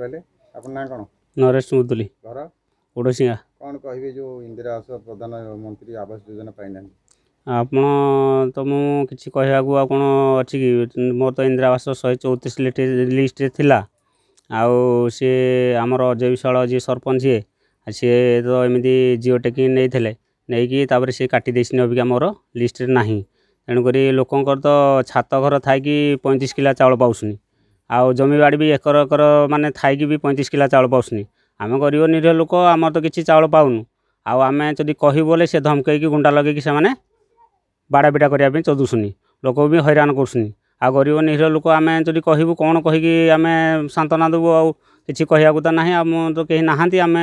କହିଲେ ଆପଣ ନାଁ କ'ଣ ନରେଶ ମୁଦୁଲି ଘର ଓଡ଼ଶିଙ୍ଗା କ'ଣ କହିବେ ଯେଉଁ ଇନ୍ଦିରା ଆବାସ ପ୍ରଧାନମନ୍ତ୍ରୀ ଆବାସ ଯୋଜନା ପାଇନାହାନ୍ତି ଆପଣ ତ ମୁଁ କିଛି କହିବାକୁ ଆଉ କ'ଣ ଅଛି କି ମୋର ତ ଇନ୍ଦିରା ଆବାସ ଶହେ ଚଉତିରିଶ ଲିଷ୍ଟରେ ଥିଲା ଆଉ ସିଏ ଆମର ଅଜୟ ବିଶାଳ ଯିଏ ସରପଞ୍ଚ ଯିଏ ସିଏ ତ ଏମିତି ଜିଓ ଟେକି ନେଇଥିଲେ ନେଇକି ତାପରେ ସିଏ କାଟି ଦେଇଛନ୍ତି ଅବିକା ମୋର ଲିଷ୍ଟରେ ନାହିଁ ତେଣୁକରି ଲୋକଙ୍କର ତ ଛାତ ଘର ଥାଇକି ପଇଁତିରିଶ କିଲୋ ଚାଉଳ ପାଉଛନ୍ତି ଆଉ ଜମିବାଡ଼ି ବି ଏକର ଏକର ମାନେ ଥାଇକି ବି ପଇଁତିରିଶ କିଲୋ ଚାଉଳ ପାଉଛନ୍ତି ଆମେ ଗରିବ ନିରୀହ ଲୋକ ଆମର ତ କିଛି ଚାଉଳ ପାଉନୁ ଆଉ ଆମେ ଯଦି କହିବୁ ବୋଲେ ସେ ଧମକେଇକି ଗୁଣ୍ଡା ଲଗେଇକି ସେମାନେ ବାଡ଼ାପିଟା କରିବା ପାଇଁ ଚୋଦୁଛନ୍ତି ଲୋକକୁ ବି ହଇରାଣ କରୁଛନ୍ତି ଆଉ ଗରିବ ନିରୀହ ଲୋକ ଆମେ ଯଦି କହିବୁ କ'ଣ କହିକି ଆମେ ସାନ୍ତ୍ୱନା ଦେବୁ ଆଉ କିଛି କହିବାକୁ ତ ନାହିଁ ଆମ ତ କେହି ନାହାନ୍ତି ଆମେ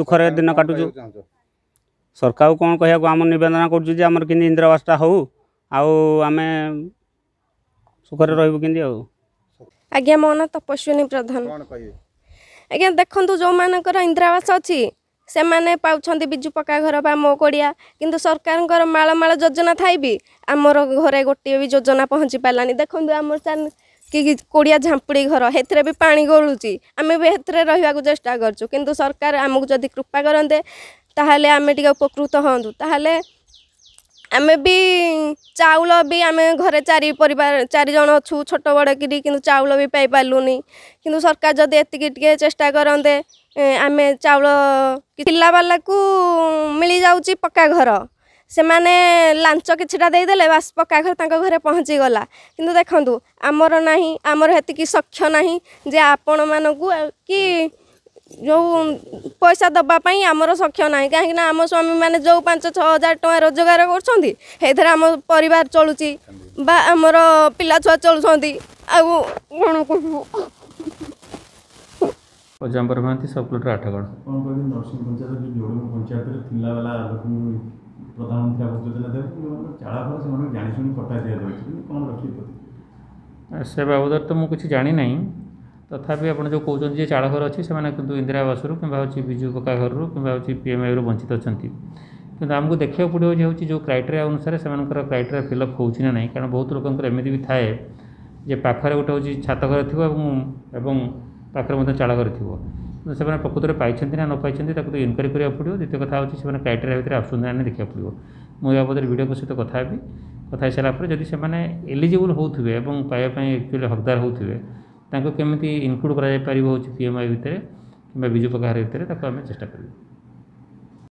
ଦୁଃଖରେ ଦିନ କାଟୁଛୁ ସରକାରକୁ କ'ଣ କହିବାକୁ ଆମ ନିବେଦନ କରୁଛୁ ଯେ ଆମର କେମିତି ଇନ୍ଦିରାବାସଟା ହେଉ ଆଉ ଆମେ ସୁଖରେ ରହିବୁ କେମିତି ଆଉ ଆଜ୍ଞା ମୋ ନାଁ ତପସ୍ୱିନୀ ପ୍ରଧାନ ଆଜ୍ଞା ଦେଖନ୍ତୁ ଯେଉଁମାନଙ୍କର ଇନ୍ଦିରାବାସ ଅଛି ସେମାନେ ପାଉଛନ୍ତି ବିଜୁ ପକ୍କା ଘର ବା ମୋ କୋଡ଼ିଆ କିନ୍ତୁ ସରକାରଙ୍କର ମାଳ ମାଳ ଯୋଜନା ଥାଇ ବି ଆମର ଘରେ ଗୋଟିଏ ବି ଯୋଜନା ପହଞ୍ଚି ପାରିଲାନି ଦେଖନ୍ତୁ ଆମର ସାର୍ କି କୋଡ଼ିଆ ଝାମ୍ପୁଡ଼ି ଘର ସେଥିରେ ବି ପାଣି ଗଳୁଛି ଆମେ ବି ସେଥିରେ ରହିବାକୁ ଚେଷ୍ଟା କରୁଛୁ କିନ୍ତୁ ସରକାର ଆମକୁ ଯଦି କୃପା କରନ୍ତେ ତାହେଲେ ଆମେ ଟିକେ ଉପକୃତ ହୁଅନ୍ତୁ ତାହେଲେ ଆମେ ବି ଚାଉଳ ବି ଆମେ ଘରେ ଚାରି ପରିବାର ଚାରିଜଣ ଅଛୁ ଛୋଟ ବଡ଼ କରି କିନ୍ତୁ ଚାଉଳ ବି ପାଇପାରିଲୁନି କିନ୍ତୁ ସରକାର ଯଦି ଏତିକି ଟିକେ ଚେଷ୍ଟା କରନ୍ତେ ଆମେ ଚାଉଳ ପିଲାବାଲାକୁ ମିଳିଯାଉଛି ପକ୍କା ଘର ସେମାନେ ଲାଞ୍ଚ କିଛିଟା ଦେଇଦେଲେ ବାସ୍ ପକ୍କା ଘର ତାଙ୍କ ଘରେ ପହଞ୍ଚିଗଲା କିନ୍ତୁ ଦେଖନ୍ତୁ ଆମର ନାହିଁ ଆମର ହେତିକି ସକ୍ଷ ନାହିଁ ଯେ ଆପଣମାନଙ୍କୁ କି जो पैसा दबाई आम सक्षम ना कहीं आम स्वामी मैंने जो पांच छ हजार टाँग रोजगार कर आम पर चलुची बा आमर पिला छुआ चलुंट आण ଅଜାମ୍ବର ମହାନ୍ତି ସବପ୍ଲଟର ଆଠଗଡ଼ କ'ଣ କହିବେ ନରସିଂହ ପଞ୍ଚାୟତ ଯୋଡ଼ମ ପଞ୍ଚାୟତରେ ଥିଲାବାଲା ଲୋକଙ୍କୁ ପ୍ରଧାନମନ୍ତ୍ରୀ ଆବାସ ଯୋଜନା ଦେବେ ଚାଳ ଘର ସେମାନଙ୍କୁ ଜାଣିଶୁଣି କଟା ଦିଆଯାଉଛି କ'ଣ ରଖିବେ ସେ ବାବଦରେ ତ ମୁଁ କିଛି ଜାଣିନାହିଁ ତଥାପି ଆପଣ ଯେଉଁ କହୁଛନ୍ତି ଯେ ଚାଳ ଘର ଅଛି ସେମାନେ କିନ୍ତୁ ଇନ୍ଦିରା ଆବାସରୁ କିମ୍ବା ହେଉଛି ବିଜୁ ପକ୍କା ଘରରୁ କିମ୍ବା ହେଉଛି ପିଏମ୍ଆଇରୁ ବଞ୍ଚିତ ଅଛନ୍ତି କିନ୍ତୁ ଆମକୁ ଦେଖିବାକୁ ପଡ଼ିବ ଯେ ହେଉଛି ଯେଉଁ କ୍ରାଇଟେରିଆ ଅନୁସାରେ ସେମାନଙ୍କର କ୍ରାଇଟେରିଆ ଫିଲ୍ଅପ୍ ହେଉଛି ନା ନାହିଁ କାରଣ ବହୁତ ଲୋକଙ୍କର ଏମିତି ବି ଥାଏ ଯେ ପାଖରେ ଗୋଟେ ହେଉଛି ଛାତ ଘର ଥିବ ଏବଂ ଏବଂ ପାଖରେ ମଧ୍ୟ ଚାଳ ଘର ଥିବ ସେମାନେ ପ୍ରକୃତରେ ପାଇଛନ୍ତି ନା ନ ପାଇଛନ୍ତି ତାକୁ ତ ଇନକ୍ୱାରି କରିବାକୁ ପଡ଼ିବ ଦ୍ୱିତୀୟ କଥା ହେଉଛି ସେମାନେ କ୍ରାଇଟେରିଆ ଭିତରେ ଆସୁଛନ୍ତି ନା ନାହିଁ ଦେଖିବାକୁ ପଡ଼ିବ ମୁଁ ଏ ବାବଦରେ ଭିଡ଼ିଓଙ୍କ ସହିତ କଥା ହେବି କଥା ହେଇସାରିଲା ପରେ ଯଦି ସେମାନେ ଏଲିଜିବୁଲ୍ ହେଉଥିବେ ଏବଂ ପାଇବା ପାଇଁ ଆକ୍ଚୁଆଲି ହକଦାର ହେଉଥିବେ ତାଙ୍କୁ କେମିତି ଇନକ୍ଲୁଡ଼୍ କରାଯାଇପାରିବ ହେଉଛି ପି ଏମ୍ ଆଇ ଭିତରେ କିମ୍ବା ବିଜୁ ପକ୍କା ଘର ଭିତରେ ତାକୁ ଆମେ ଚେଷ୍ଟା କରିବୁ